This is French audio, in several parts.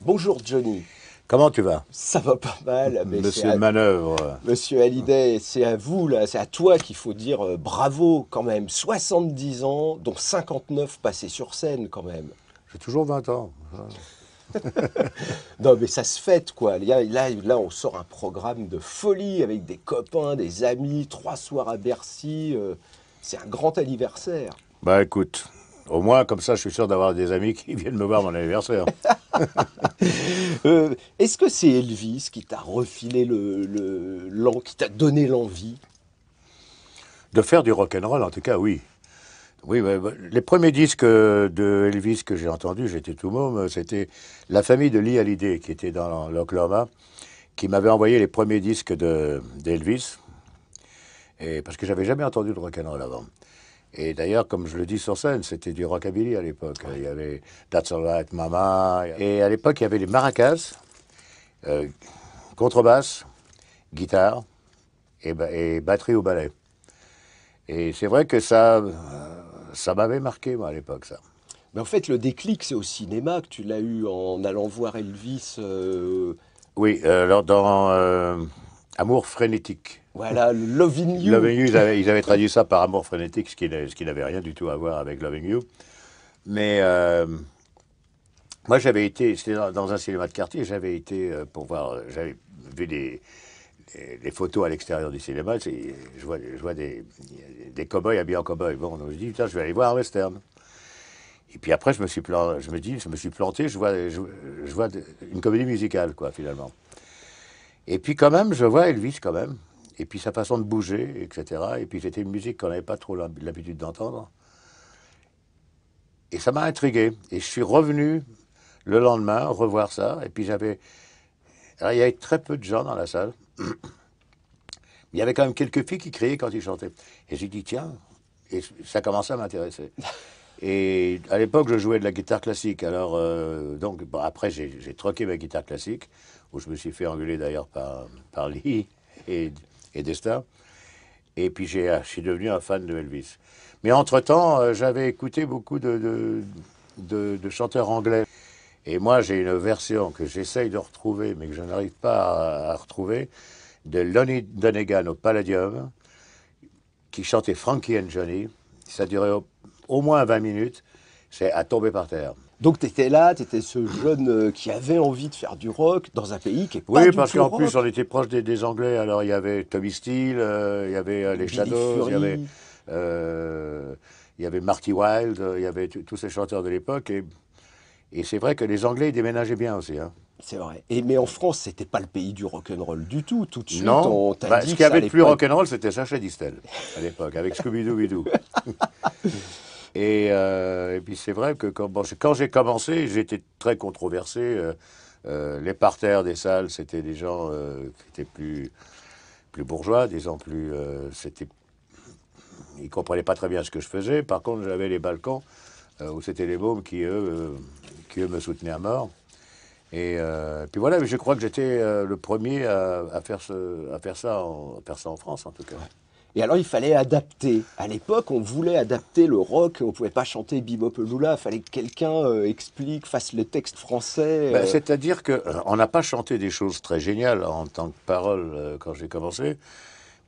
Bonjour Johnny. Comment tu vas Ça va pas mal. Mais Monsieur Monsieur Hallyday, c'est à vous, là, c'est à toi qu'il faut dire euh, bravo quand même. 70 ans, dont 59 passés sur scène quand même. J'ai toujours 20 ans. non mais ça se fête quoi. Là, là, on sort un programme de folie avec des copains, des amis, trois soirs à Bercy. Euh, c'est un grand anniversaire. Bah écoute, au moins, comme ça, je suis sûr d'avoir des amis qui viennent me voir mon anniversaire. Euh, est-ce que c'est Elvis qui t'a refilé le, qui t'a donné l'envie De faire du rock and roll, en tout cas, oui. Oui, bah, les premiers disques euh, de Elvis que j'ai entendus, j'étais tout môme, euh, c'était la famille de Lee Hallyday qui était dans l'Oklahoma, qui m'avait envoyé les premiers disques d'Elvis, parce que j'avais jamais entendu de rock roll avant. Et d'ailleurs, comme je le dis sur scène, c'était du rockabilly à l'époque. Il y avait That's Alright Mama. Et à l'époque, il y avait les maracas, euh, contrebasse, guitare et, batterie au ballet. Et c'est vrai que ça, euh, ça m'avait marqué, moi, à l'époque, ça. Mais en fait, le déclic, c'est au cinéma que tu l'as eu en allant voir Elvis. Euh, oui, alors dans Amour frénétique. Voilà, Loving You. Loving You, ils avaient, traduit ça par amour frénétique, ce qui, n'avait rien du tout à voir avec Loving You. Mais euh, moi, j'avais été, c'était dans, un cinéma de quartier, j'avais été euh, pour voir, j'avais vu des, photos à l'extérieur du cinéma. Je vois, je vois des, des cow-boys habillés en cow Bon, donc je dit, putain, je vais aller voir un western. Et puis après, je me suis, planté, je me dis, je me suis planté, je vois, je vois une comédie musicale, quoi, finalement. Et puis quand même, je vois Elvis, quand même et puis sa façon de bouger, etc. Et puis c'était une musique qu'on n'avait pas trop l'habitude d'entendre. Et ça m'a intrigué. Et je suis revenu le lendemain revoir ça. Et puis j'avais. Alors il y avait très peu de gens dans la salle. Il y avait quand même quelques filles qui criaient quand ils chantaient. Et j'ai dit, tiens, et ça commençait à m'intéresser. Et à l'époque, je jouais de la guitare classique. Alors, euh, donc, après, j'ai troqué ma guitare classique, où je me suis fait engueuler d'ailleurs par, par Lee et et Et puis j'ai ah, suis devenu un fan de Elvis. Mais entre-temps, euh, j'avais écouté beaucoup de, chanteurs anglais. Et moi, j'ai une version que j'essaye de retrouver, mais que je n'arrive pas à, retrouver, de Lonnie Donegan au Palladium, qui chantait Frankie and Johnny. Ça durait au moins 20 minutes. C'est à tomber par terre. Donc tu étais là, tu étais ce jeune euh, qui avait envie de faire du rock dans un pays qui est pas Oui, parce qu'en plus on était proche des, Anglais. Alors il y avait Tommy Steele, euh, il y avait euh, les Shadows, il y avait, Marty Wilde, il y avait tous ces chanteurs de l'époque. Et, c'est vrai que les Anglais ils déménageaient bien aussi. Hein. C'est vrai. Et, mais en France, c'était pas le pays du rock'n'roll du tout. Tout de suite, non. Bah, ce qu'il y avait de plus rock'n'roll, c'était Sacha Distel à l'époque, avec Scooby-Doo. Euh, et, puis c'est vrai que quand, j'ai commencé, j'étais très controversé. Euh, euh, les parterres des salles, c'était des gens qui étaient plus, plus bourgeois, gens plus. c'était, ils ne comprenaient pas très bien ce que je faisais. Par contre, j'avais les balcons où c'était les mômes qui eux, qui, me soutenaient à mort. Et, puis voilà, je crois que j'étais le premier à, faire ce, à, faire ça en, à faire ça en France, en tout cas. Et alors, il fallait adapter. À l'époque, on voulait adapter le rock. On pouvait pas chanter Bebop Il fallait que quelqu'un euh, explique, fasse le texte français. Bah, euh. C'est-à-dire qu'on euh, n'a pas chanté des choses très géniales en tant que parole quand j'ai commencé.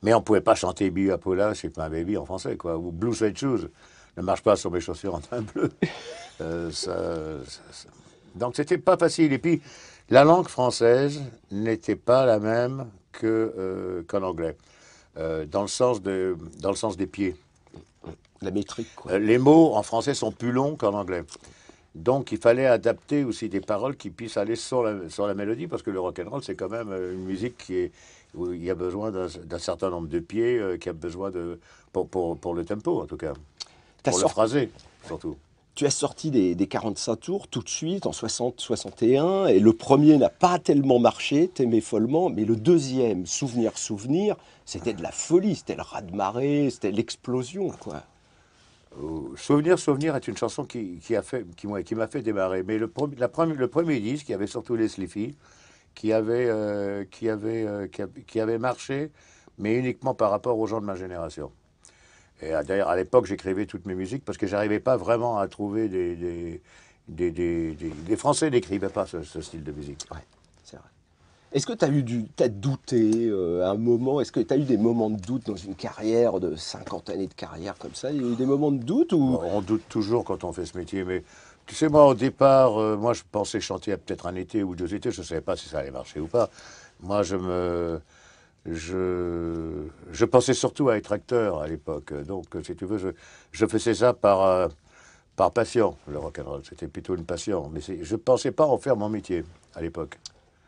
Mais on pouvait pas chanter Bebop c'est pas un baby en français, quoi. Ou Blue Suede Shoes. Ne marche pas sur mes chaussures en teint bleu. Donc, ça, n'était Donc, c'était pas facile. Et puis, la langue française n'était pas la même qu'en anglais. Euh, dans, le sens de, dans le sens des pieds. La métrique, quoi. Euh, les mots en français sont plus longs qu'en anglais. Donc il fallait adapter aussi des paroles qui puissent aller sur la, sur la mélodie, parce que le roll c'est quand même euh, une musique qui où il y a besoin d'un certain nombre de pieds, qui a besoin de... Pour, pour, le tempo, en tout cas. Pour le phrasé, surtout tu as sorti des, 45 tours tout de suite en 60, 61, et le premier n'a pas tellement marché, t'aimais follement, mais le deuxième, souvenir, souvenir, c'était de la folie, c'était le raz-de-marée, c'était l'explosion, quoi. Euh, souvenir, Souvenir est une chanson qui, a fait, qui, qui m'a fait démarrer. Mais le, la le premier disque, qui avait surtout les Sliffy, qui avait, euh, qui, avait, qui avait marché, mais uniquement par rapport aux gens de ma génération. Et d'ailleurs, à l'époque, j'écrivais toutes mes musiques parce que j'arrivais pas vraiment à trouver des. des, des, des, Français n'écrivaient pas ce, style de musique. Ouais, c'est vrai. Est-ce que tu as eu du. douté euh, un moment Est-ce que tu as eu des moments de doute dans une carrière de 50 années de carrière comme ça Il y a eu des moments de doute ou... Bah, on doute toujours quand on fait ce métier, mais. Tu sais, moi, au départ, euh, moi, je pensais chanter à peut-être un été ou deux étés. Je ne savais pas si ça allait marcher ou pas. Moi, je me, je, pensais surtout à être acteur à l'époque. Donc, euh, si tu veux, je, faisais ça par, euh, par passion, le rock'n'roll. C'était plutôt une passion. Mais je ne pensais pas en faire mon métier à l'époque.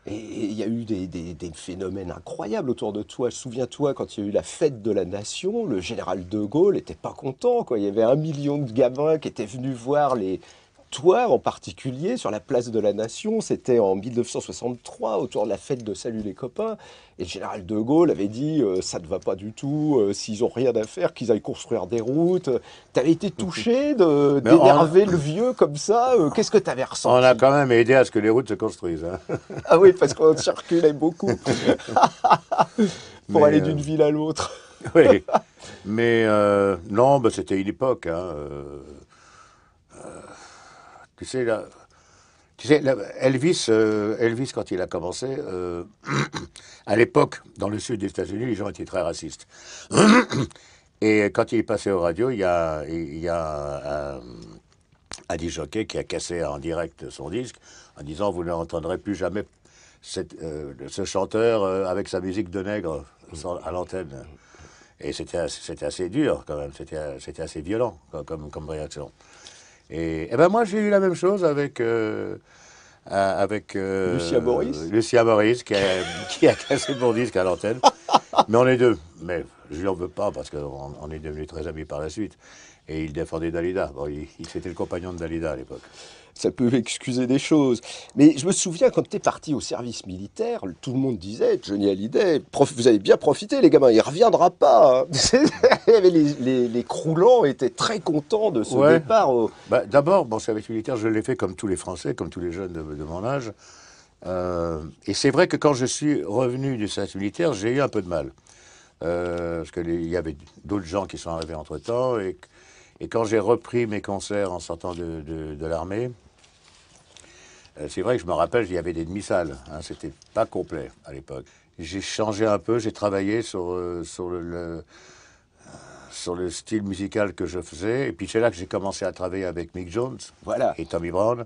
Et il y a eu des, phénomènes incroyables autour de toi. Souviens-toi quand il y a eu la fête de la nation, le général de Gaulle n'était pas content. Quoi. Il y avait un million de gamins qui étaient venus voir les, toi en particulier, sur la place de la Nation. C'était en 1963, autour de la fête de Salut les copains. Et le général de Gaulle avait dit euh, ça ne va pas du tout, euh, s'ils ont rien à faire, qu'ils aillent construire des routes. Tu avais été touché d'énerver le vieux comme ça. Euh, qu'est-ce que tu avais ressenti On a quand même aidé à ce que les routes se construisent. Hein. ah oui, parce qu'on circulait beaucoup pour aller d'une ville à l'autre. oui. Mais non, bah, c'était une époque. Hein, tu sais, Elvis, euh, Elvis, quand il a commencé, euh, à l'époque, dans le sud des États-Unis, les gens étaient très racistes. Et quand il est passé aux radios, il y a, il y a un, un qui a cassé en direct son disque en disant Vous n'entendrez plus jamais euh, ce chanteur avec sa musique de nègre à l'antenne. Et c'était assez, dur quand même, c'était assez violent comme, comme réaction. Et, eh ben moi, j'ai eu la même chose avec. Euh, euh avec euh, Lucia Boris. Lucia Boris, qui a, cassé mon disque à l'antenne. Mais on est deux. Mais je lui en veux pas parce qu'on on est devenus très amis par la suite. Et il défendait Dalida. Bon, il, c'était le compagnon de Dalida à l'époque. Ça peut excuser des choses. Mais je me souviens, quand tu es parti au service militaire, tout le monde disait Johnny Hallyday, vous avez bien profité, les gamins, il reviendra pas. Hein. les, les, croulants étaient très contents de ce départ. Bah, d'abord, bon, service militaire, je l'ai fait comme tous les Français, comme tous les jeunes de, mon âge. Euh, et c'est vrai que quand je suis revenu du service militaire, j'ai eu un peu de mal. Euh, parce qu'il y avait d'autres gens qui sont arrivés entre-temps. Et, et, quand j'ai repris mes concerts en sortant de, l'armée, euh, c'est vrai que je me rappelle, il y avait des demi-salles. Hein, C'était pas complet à l'époque. J'ai changé un peu, j'ai travaillé sur, sur le sur le style musical que je faisais. Et puis c'est là que j'ai commencé à travailler avec Mick Jones voilà. et Tommy Brown.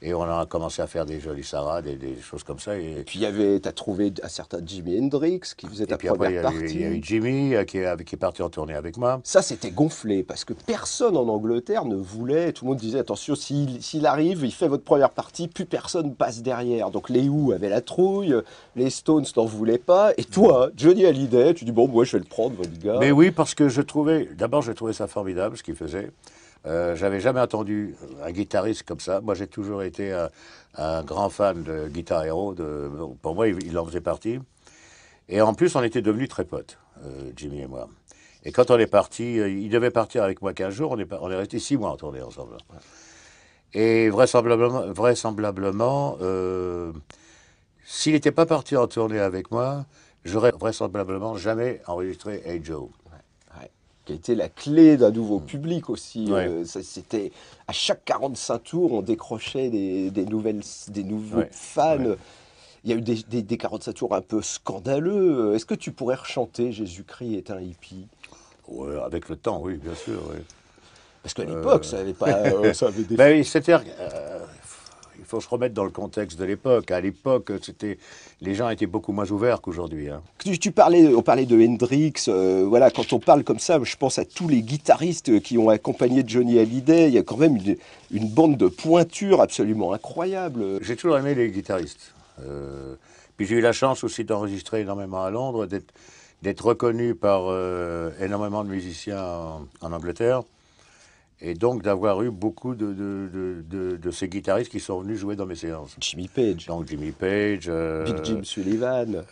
Et on a commencé à faire des jolies sarades et des choses comme ça. Et puis y avait, tu as trouvé un certain Jimi Hendrix qui faisait ta puis après, Il y a eu Jimmy euh, qui est, qui est parti en tournée avec moi. Ça, c'était gonflé parce que personne en Angleterre ne voulait. Tout le monde disait attention, s'il arrive, il fait votre première partie, plus personne passe derrière. Donc les Who avaient la trouille, les Stones n'en voulaient pas. Et toi, Johnny Hallyday, tu dis bon, moi je vais le prendre, votre gars. Mais oui, parce que je trouvais, d'abord, je trouvais ça formidable ce qu'il faisait. Euh, j'avais jamais entendu un guitariste comme ça. Moi, j'ai toujours été un, grand fan de Guitar Hero. De, pour moi, il, en faisait partie. Et en plus, on était devenus très potes, euh, Jimmy et moi. Et quand on est parti, euh, il devait partir avec moi 15 jours. On est, resté 6 mois en tournée ensemble. Et vraisemblablement, s'il n'était pas parti en tournée avec moi, j'aurais vraisemblablement jamais enregistré Hey Joe qui a été la clé d'un nouveau mm. public aussi. Euh, c'était à chaque 45 tours, on décrochait des, nouvelles, des nouveaux fans. Il y a eu des, des, 45 tours un peu scandaleux. Est-ce que tu pourrais rechanter Jésus-Christ est un hippie Avec le temps, oui, bien sûr. Parce qu'à euh. l'époque, ça n'avait pas. Euh, bah oui, il faut se remettre dans le contexte de l'époque. À l'époque, c'était les gens étaient beaucoup moins ouverts qu'aujourd'hui. Hein. Tu, parlais, on parlait de Hendrix. Euh, voilà, quand on parle comme ça, je pense à tous les guitaristes qui ont accompagné Johnny Hallyday. Il y a quand même une, bande de pointure absolument incroyable. J'ai toujours aimé les guitaristes. Euh, puis j'ai eu la chance aussi d'enregistrer énormément à Londres, d'être reconnu par euh, énormément de musiciens en Angleterre et donc d'avoir eu beaucoup de, de, de, ces guitaristes qui sont venus jouer dans mes séances. Jimmy Page. Donc Jimmy Page. Euh, Big Jim Sullivan.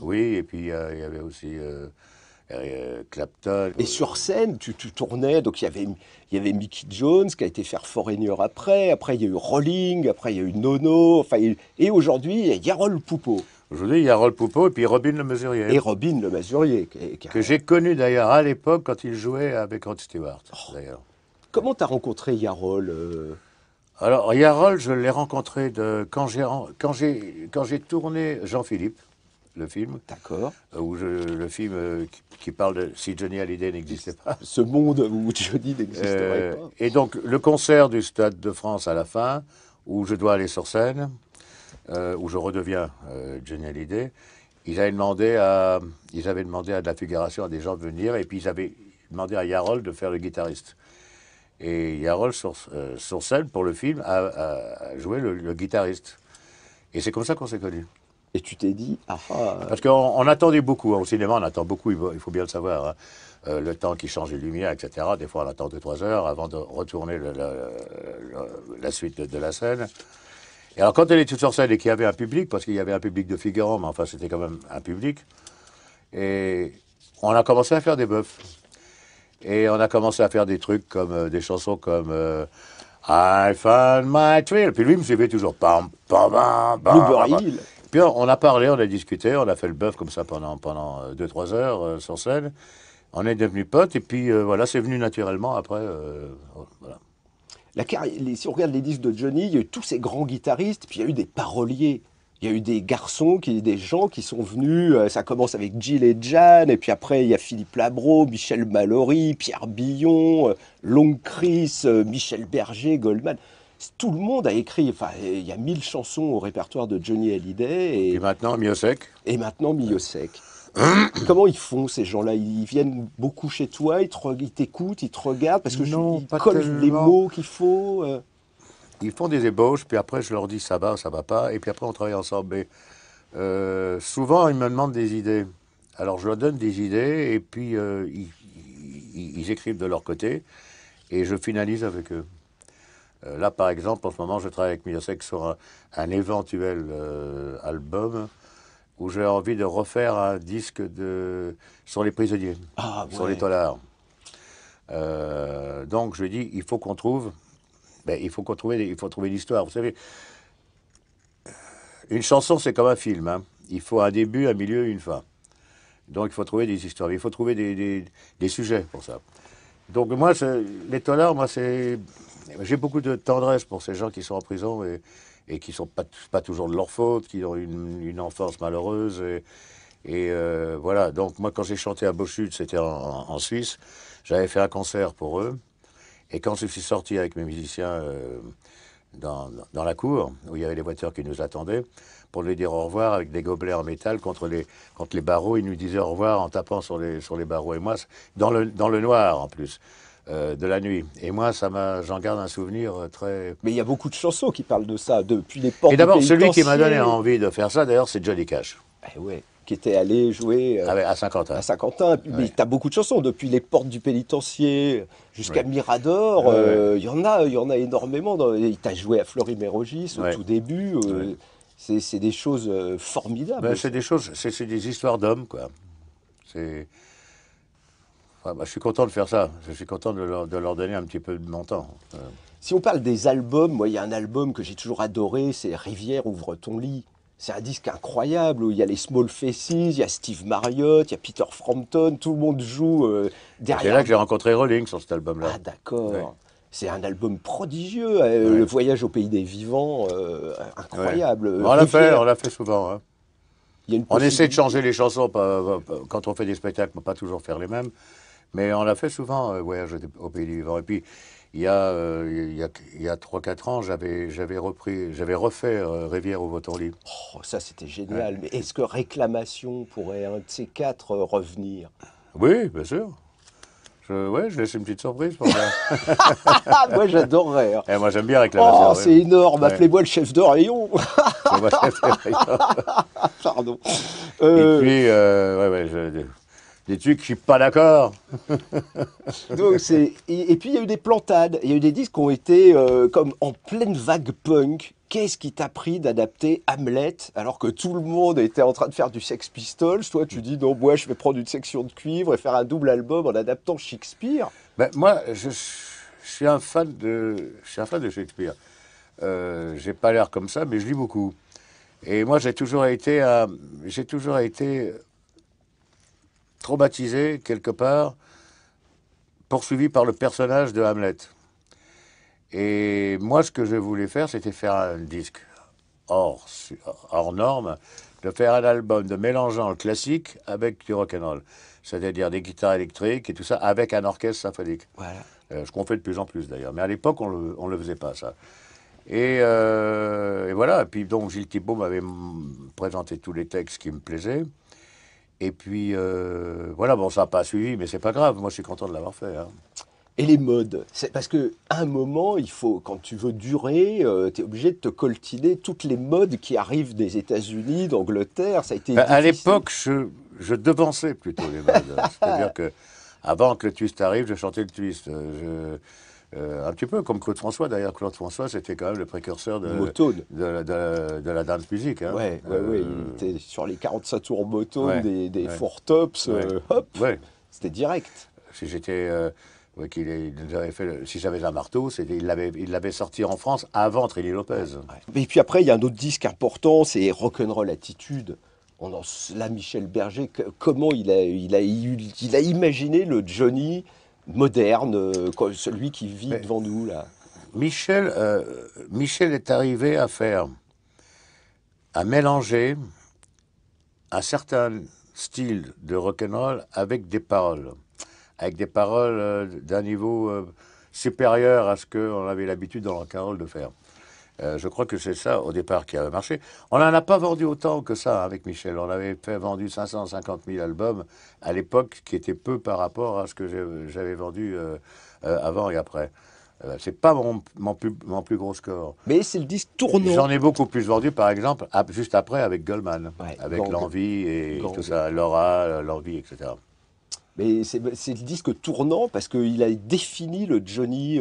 Oui, et puis euh, il y avait aussi euh, Clapton. Et sur scène, tu, tu tournais, donc il y avait, y avait Mickey Jones qui a été faire Foreigner après, après il y a eu Rolling, après il y a eu Nono, enfin, et aujourd'hui il y a Yarol Poupeau. Aujourd'hui, il y a Rol Poupeau et puis Robin Le Mesurier. Et Robin Le Mesurier. Que j'ai connu d'ailleurs à l'époque quand il jouait avec Rod Stewart, oh. d'ailleurs. Comment tu as rencontré Yarol euh Alors, Yarol, je l'ai rencontré de, quand j'ai tourné Jean-Philippe, le film. D'accord. Euh, où le film euh, qui, parle de si Johnny Hallyday n'existait pas. Ce monde où Johnny n'existerait pas. Et donc, le concert du Stade de France à la fin, où je dois aller sur scène, où je redeviens Johnny Hallyday, demandé à, ils avaient demandé à de la figuration à des gens de venir, et puis ils avaient demandé à Yarol de faire le guitariste. Et Yarol, euh, sur, scène, pour le film, a, joué le, guitariste. Et c'est comme ça qu'on s'est connus. Et tu t'es dit, ah, ah. Parce qu'on attendait beaucoup. Hein, au cinéma, on attend beaucoup, il faut bien le savoir. Hein. Euh, le temps qui change les lumières, etc. Des fois, on attend 2-3 heures avant de retourner la suite de, la scène. Et alors, quand elle toute sur scène et qu'il y avait un public, parce qu'il y avait un public de figurants, mais enfin, c'était quand même un public, et on a commencé à faire des bœufs. Et on a commencé à faire des trucs comme euh, des chansons comme euh, I found my thrill. Puis lui me suivait toujours. Pam, pam, pam, Puis on a parlé, on a discuté, on a fait le bœuf comme ça pendant 2-3 pendant euh, heures sans sur scène. On est devenus potes et puis voilà, c'est venu naturellement après. Oh, La si on regarde les disques de Johnny, il y a eu tous ces grands guitaristes, puis il y a eu des paroliers il y a eu des garçons, qui, des gens qui sont venus. Euh, ça commence avec Gilles et Jeanne, et puis après il y a Philippe Labro, Michel Mallory, Pierre Billon, euh, Long Chris, euh, Michel Berger, Goldman. Tout le monde a écrit. Enfin, il y a mille chansons au répertoire de Johnny Hallyday. Et, maintenant Sec. Et maintenant Sec. Comment ils font ces gens-là Ils viennent beaucoup chez toi, ils t'écoutent, ils, te regardent parce que ils collent les mots qu'il faut ils font des ébauches, puis après je leur dis ça va, ça va pas, et puis après on travaille ensemble. Mais euh, souvent, ils me demandent des idées. Alors je leur donne des idées, et puis euh, ils, écrivent de leur côté, et je finalise avec eux. Euh, là, par exemple, en ce moment, je travaille avec Miyasek sur un, éventuel album où j'ai envie de refaire un disque de... sur les prisonniers, ah, sur les tolards. donc je dis, il faut qu'on trouve ben, il faut trouve, il faut trouver l'histoire. Vous savez, une chanson, c'est comme un film. Hein. Il faut un début, un milieu, une fin. Donc il faut trouver des histoires. Il faut trouver des, des, sujets pour ça. Donc moi, les tolards, moi, c'est... J'ai beaucoup de tendresse pour ces gens qui sont en prison et, et qui ne sont pas, pas, toujours de leur faute, qui ont une, une enfance malheureuse. Et, euh, voilà, donc moi, quand j'ai chanté à Beauchut, c'était en, en, Suisse, j'avais fait un concert pour eux. Et quand je suis sorti avec mes musiciens euh, dans, dans, la cour, où il y avait les voitures qui nous attendaient, pour lui dire au revoir avec des gobelets en métal contre les, contre les barreaux, il nous disait au revoir en tapant sur les, sur les barreaux. Et moi, dans le, dans le noir en plus. Euh, de la nuit. Et moi, ça j'en garde un souvenir euh, très. Mais il y a beaucoup de chansons qui parlent de ça, depuis les portes. Et d'abord, celui qui m'a donné envie de faire ça, d'ailleurs, c'est Johnny Cash. Eh ouais qui était allé jouer euh, ah à Saint-Quentin. À Mais tu as beaucoup de chansons, depuis Les Portes du Pénitencier jusqu'à Mirador. Euh, il y en a, il y en a énormément. Il t'a as joué à Fleury-Mérogis au tout début. Euh, c'est des choses formidables. Ben, c'est des choses, c'est des histoires d'hommes, quoi. Bah, je suis content de faire ça. Je suis content de leur, donner un petit peu de mon temps. Si on parle des albums, moi, il y a un album que j'ai toujours adoré, c'est Rivière ouvre ton lit. C'est un disque incroyable où il y a les Small Faces, il y a Steve Marriott, il y a Peter Frampton, tout le monde joue euh, derrière. C'est là que j'ai rencontré Rolling sur cet album-là. Ah d'accord. C'est un album prodigieux, euh, le voyage au pays des vivants, euh, incroyable. On l'a fait, on l'a fait souvent. Hein. on essaie de changer les chansons quand on fait des spectacles, on pas toujours faire les mêmes, mais on l'a fait souvent, voyage au pays des vivants. Et puis euh, il y a, il a, 3-4 ans, j'avais, j'avais, repris, j'avais refait euh, Rivière au votant libre. Oh, ça, c'était génial. Mais est-ce que Réclamation pourrait, un de ces quatre, euh, revenir Oui, bien sûr. Oui, ouais, je laisse une petite surprise pour moi. moi, j'adorerais. Et hein. eh, moi, j'aime bien Réclamation. Oh, c'est énorme. Appelez-moi le chef de rayon. Pardon. Et puis, ouais, ouais, je des trucs, je suis pas d'accord. et, puis il y a eu des plantades, il y a eu des disques qui ont été euh, comme en pleine vague punk. Qu'est-ce qui t'a pris d'adapter Hamlet alors que tout le monde était en train de faire du Sex Pistols Toi, tu dis non, moi, je vais prendre une section de cuivre et faire un double album en adaptant Shakespeare. Ben, moi, je, suis un fan de, je de Shakespeare. Euh, j'ai pas l'air comme ça, mais je lis beaucoup. Et moi, j'ai toujours été, j'ai toujours été traumatisé quelque part, poursuivi par le personnage de Hamlet. Et moi, ce que je voulais faire, c'était faire un disque hors, hors norme, de faire un album de mélangeant le classique avec du rock roll, c'est-à-dire des guitares électriques et tout ça, avec un orchestre symphonique. Euh, ce qu'on fait de plus en plus d'ailleurs. Mais à l'époque, on ne le, faisait pas, ça. Et, euh, et voilà. Et puis, donc, Gilles Thibault m'avait présenté tous les textes qui me plaisaient. Et puis, euh, voilà, bon, ça n'a pas suivi, mais c'est pas grave. Moi, je suis content de l'avoir fait. Hein. Et les modes c'est Parce qu'à un moment, il faut, quand tu veux durer, euh, tu es obligé de te coltiner toutes les modes qui arrivent des États-Unis, d'Angleterre. Ça a été. Ben, à l'époque, je, je devançais plutôt les modes. C'est-à-dire que avant que le twist arrive, je chantais le twist. Euh, je, euh, un petit peu comme Claude François. D'ailleurs, Claude François, c'était quand même le précurseur de, de, la dance music. Oui, hein. Ouais, ouais, euh, il était sur les 45 tours motone des, Four Tops, euh, hop, c'était direct. Si j'étais. si j'avais un marteau, il l'avait, il l'avait sorti en France avant Trini Lopez. Et puis après, il y a un autre disque important, c'est Rock'n'Roll Attitude. On en, là, Michel Berger, comment il a imaginé le Johnny moderne, euh, celui qui vit devant nous là. Michel, euh, Michel est arrivé à faire, à mélanger un certain style de rock'n'roll avec des paroles, avec des paroles euh, d'un niveau supérieur à ce qu'on avait l'habitude dans le rock'n'roll de faire. Euh, je crois que c'est ça au départ qui a marché. On n'en a pas vendu autant que ça hein, avec Michel. On avait fait, vendu 550 000 albums à l'époque, qui était peu par rapport à ce que j'avais vendu euh, euh, avant et après. c'est pas mon, plus, gros score. Mais c'est le disque tournant. J'en ai beaucoup plus vendu, par exemple, juste après avec Goldman, avec l'envie et tout ça, Laura, l'envie, etc. Mais c'est le disque tournant parce qu'il a défini le Johnny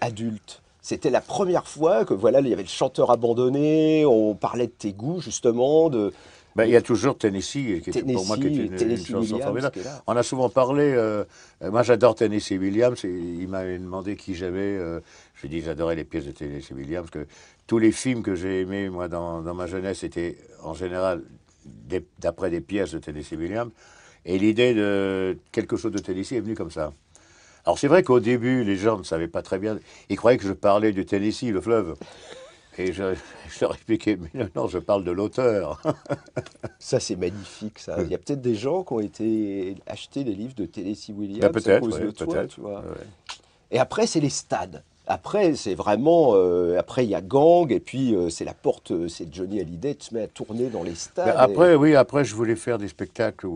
adulte c'était la première fois que voilà, il y avait le chanteur abandonné, on parlait de tes goûts justement, ben, il y a toujours Tennessee, qui pour moi qui est une, chanson On a souvent parlé, euh, moi j'adore Tennessee Williams, il m'avait demandé qui j'aimais, euh, j'ai dit j'adorais les pièces de Tennessee Williams, que tous les films que j'ai aimés moi dans, ma jeunesse étaient en général d'après des pièces de Tennessee Williams, et l'idée de quelque chose de Tennessee est venue comme ça. Alors c'est vrai qu'au début, les gens ne savaient pas très bien. Ils croyaient que je parlais du Tennessee, le fleuve. Et je, je leur expliquais, mais non, je parle de l'auteur. ça, c'est magnifique, ça. Il y a peut-être des gens qui ont été acheter des livres de Tennessee Williams. Ben, peut-être, peut tu vois. Et après, c'est les stades. Après, c'est vraiment. Euh, après, il y a Gang, et puis euh, c'est la porte, euh, c'est Johnny Hallyday qui se met à tourner dans les stades. Ben, après, oui, après, je voulais faire des spectacles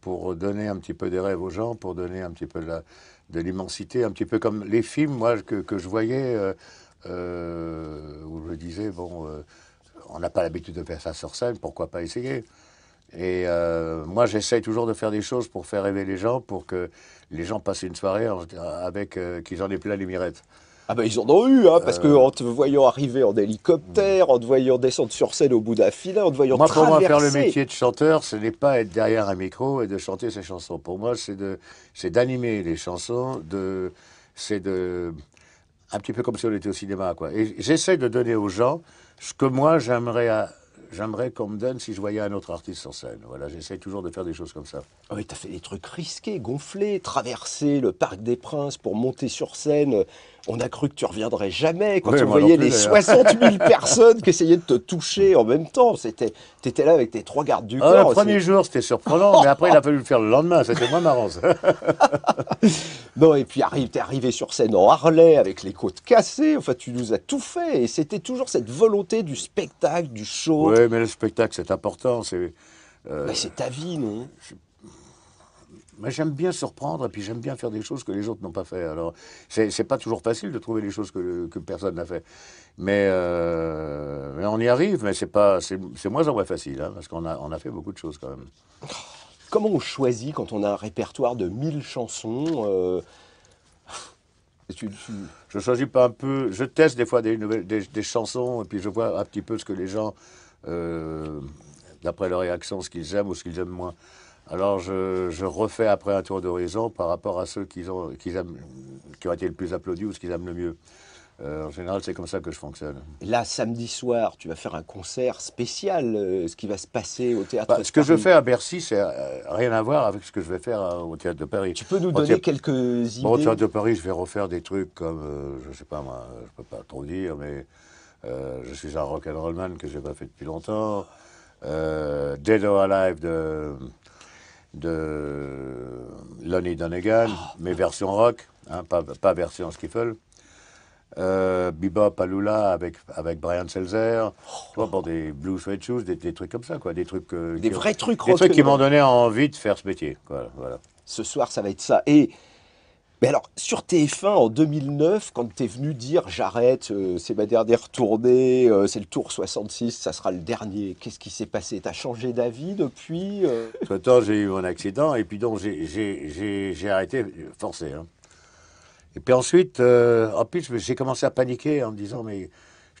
pour donner un petit peu des rêves aux gens, pour donner un petit peu de la, de l'immensité, un petit peu comme les films, moi, que, je voyais, euh, euh, où je disais, bon, euh, on n'a pas l'habitude de faire ça sur scène, pourquoi pas essayer Et moi, j'essaye toujours de faire des choses pour faire rêver les gens, pour que les gens passent une soirée avec, qu'ils en aient plein la mirettes. Ah ben ils en ont eu, hein, parce euh, qu'en te voyant arriver en hélicoptère, en te voyant descendre sur scène au bout d'un filet, en te voyant moi, traverser... Pour moi, faire le métier de chanteur, ce n'est pas être derrière un micro et de chanter ses chansons. Pour moi, c'est d'animer les chansons, de c'est de un petit peu comme si on était au cinéma, quoi. Et j'essaie de donner aux gens ce que moi j'aimerais j'aimerais qu'on me donne si je voyais un autre artiste sur scène. Voilà, j'essaie toujours de faire des choses comme ça. Ah oui, t'as fait des trucs risqués, gonflés, traverser le Parc des Princes pour monter sur scène on a cru que tu reviendrais jamais quand tu voyais les 60 000 hein. personnes qui essayaient de te toucher en même temps. C'était, étais là avec tes trois gardes du ah, corps. Le premier jour, c'était surprenant, mais après, il a fallu le faire le lendemain. C'était moins marrant. non, et puis tu es arrivé sur scène en Harley avec les côtes cassées. Enfin, tu nous as tout fait. Et c'était toujours cette volonté du spectacle, du show. Oui, mais le spectacle, c'est important. C'est. Euh, c'est ta vie, non moi, j'aime bien surprendre et puis j'aime bien faire des choses que les autres n'ont pas fait. Alors, c'est pas toujours facile de trouver les choses que, que personne n'a fait. Mais, euh, mais, on y arrive, mais c'est pas, c'est moins en vrai facile, hein, parce qu'on a, on a fait beaucoup de choses quand même. Comment on choisit quand on a un répertoire de 1000 chansons euh... Je choisis pas un peu. Je teste des fois des, nouvelles, des, des, chansons et puis je vois un petit peu ce que les gens, euh, d'après leur réaction, ce qu'ils aiment ou ce qu'ils aiment moins. Alors je, refais après un tour d'horizon par rapport à ceux qui ont, aiment, qui ont été le plus applaudis ou ce qu'ils aiment le mieux. Euh, en général, c'est comme ça que je fonctionne. Là, samedi soir, tu vas faire un concert spécial, euh, ce qui va se passer au théâtre. de bah, de ce que je fais à Bercy, c'est euh, rien à voir avec ce que je vais faire au théâtre de Paris. Tu peux nous donner quelques idées Au théâtre de Paris, je vais refaire des trucs comme, je sais pas moi, je peux pas trop dire, mais je suis un man que j'ai pas fait depuis longtemps. Dead or Alive de de Lonnie Donegan, ah. mais version rock, hein, pas, pas, version skiffle. Euh, Bebop à avec, avec Brian Selzer, oh. pour des Blue Sweat des, trucs comme ça, quoi, des trucs... Euh, des qui, vrais trucs Des trucs qui m'ont donné envie de faire ce métier, voilà. Ce soir, ça va être ça. Et mais alors, sur TF1 en 2009, quand tu es venu dire j'arrête, euh, c'est ma dernière tournée, euh, c'est le tour 66, ça sera le dernier, qu'est-ce qui s'est passé Tu as changé d'avis depuis euh? j'ai eu mon accident et puis donc j'ai arrêté, forcé. Hein. Et puis ensuite, en plus, j'ai commencé à paniquer en me disant mais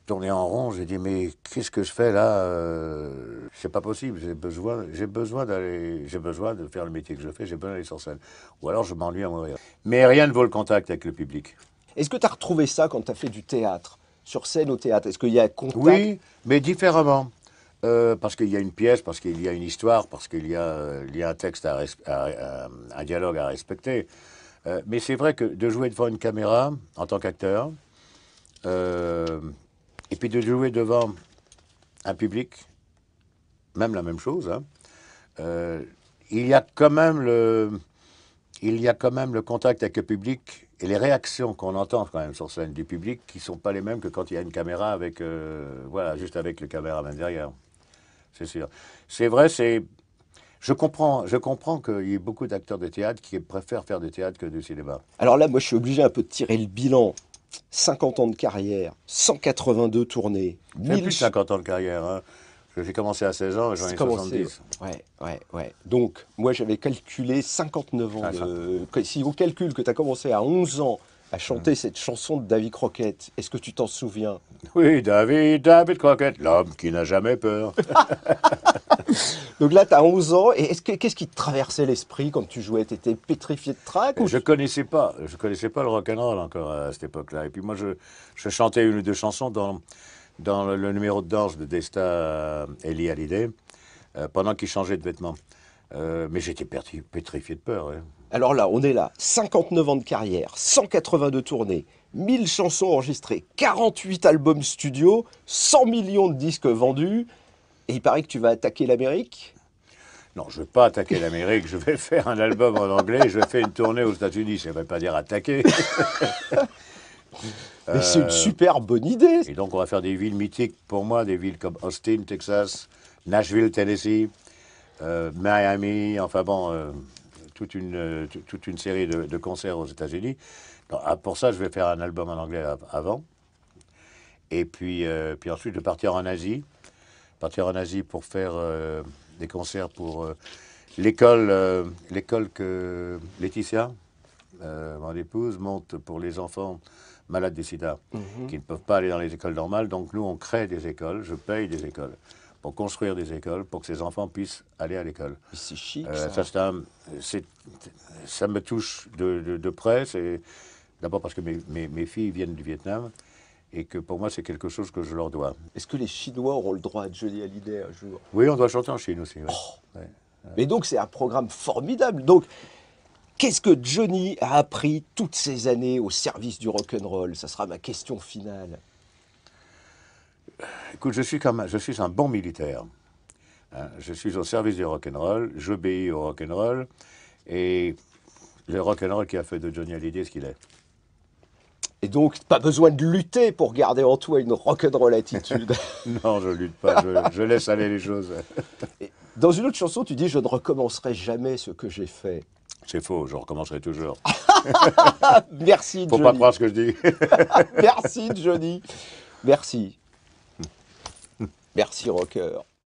tournais en rond, j'ai dit mais qu'est-ce que je fais là euh, C'est pas possible, j'ai besoin, j'ai besoin d'aller, j'ai besoin de faire le métier que je fais, j'ai besoin d'aller sur scène. Ou alors je m'ennuie à mourir. Mais rien ne vaut le contact avec le public. Est-ce que tu as retrouvé ça quand tu as fait du théâtre Sur scène au théâtre, est-ce qu'il y a contact Oui, mais différemment. Euh, parce qu'il y a une pièce, parce qu'il y a une histoire, parce qu'il y, euh, y, a un texte, à un dialogue à respecter. mais c'est vrai que de jouer devant une caméra en tant qu'acteur, et puis de jouer devant un public, même la même chose, hein. euh, il y a quand même le, il y a quand même le contact avec le public et les réactions qu'on entend quand même sur scène du public qui sont pas les mêmes que quand il y a une caméra avec, euh, voilà, juste avec le caméraman derrière. C'est sûr. C'est vrai, c'est, je comprends, je comprends qu'il y ait beaucoup d'acteurs de théâtre qui préfèrent faire du théâtre que du cinéma. Alors là, moi, je suis obligé un peu de tirer le bilan 50 ans de carrière, 182 tournées. J'ai plus de 50 ans de carrière. Hein. J'ai commencé à 16 ans, j'en ai 70. Ouais, ouais, ouais. Donc, moi, j'avais calculé 59 ans. Ah, si on calcule que tu as commencé à 11 ans à chanter hum. cette chanson de David Crockett, est-ce que tu t'en souviens Oui, David, David Crockett, l'homme qui n'a jamais peur. Donc là, tu as 11 ans. Et qu'est-ce qui te traversait l'esprit quand tu jouais Tu étais pétrifié de trac ou... Je connaissais pas. Je connaissais pas le rock'n'roll encore à cette époque-là. Et puis moi, je, chantais une ou deux chansons dans, dans le, numéro de danse de Desta euh, Ellie Hallyday euh, pendant qu'il changeait de vêtements. Euh, mais j'étais pétrifié de peur. Alors là, on est là. 59 ans de carrière, 182 tournées, 1000 chansons enregistrées, 48 albums studio, 100 millions de disques vendus. Et il paraît que tu vas attaquer l'Amérique non, je ne vais pas attaquer l'Amérique, je vais faire un album en anglais, je vais faire une tournée aux États-Unis, ça ne veut pas dire attaquer. Mais c'est une euh, super bonne idée. Et donc on va faire des villes mythiques pour moi, des villes comme Austin, Texas, Nashville, Tennessee, euh, Miami, enfin bon, euh, toute, une, toute une série de, de concerts aux États-Unis. Ah, pour ça, je vais faire un album en anglais avant. Et puis, puis ensuite, de partir en Asie partir en Asie pour faire euh, des concerts pour euh, l'école, euh, l'école que Laetitia, mon épouse, monte pour les enfants malades des sida, mhm. qui ne peuvent pas aller dans les écoles normales. Donc nous, on crée des écoles, je paye des écoles pour construire des écoles, pour que ces enfants puissent aller à l'école. C'est chic. ça. ça, ça me touche de, de, près. d'abord parce que mes, mes, mes filles viennent du Vietnam et que pour moi c'est quelque chose que je leur dois. Est-ce que les Chinois auront le droit de Johnny Hallyday un jour Oui, on doit chanter en Chine aussi. Oh. Mais donc c'est un programme formidable. Donc qu'est-ce que Johnny a appris toutes ces années au service du rock'n'roll Ça sera ma question finale. Écoute, je suis comme je suis un bon militaire. Hein. je suis au service du rock'n'roll. J'obéis au rock'n'roll. et le rock'n'roll qui a fait de Johnny Hallyday ce qu'il est. Et donc, pas besoin de lutter pour garder en toi une rock'n'roll attitude. non, je lutte pas, je, laisse aller les choses. dans une autre chanson, tu dis « Je ne recommencerai jamais ce que j'ai fait ». C'est faux, je recommencerai toujours. Merci, Johnny. Faut pas croire ce que je dis. Merci, Johnny. Merci. Merci, rocker.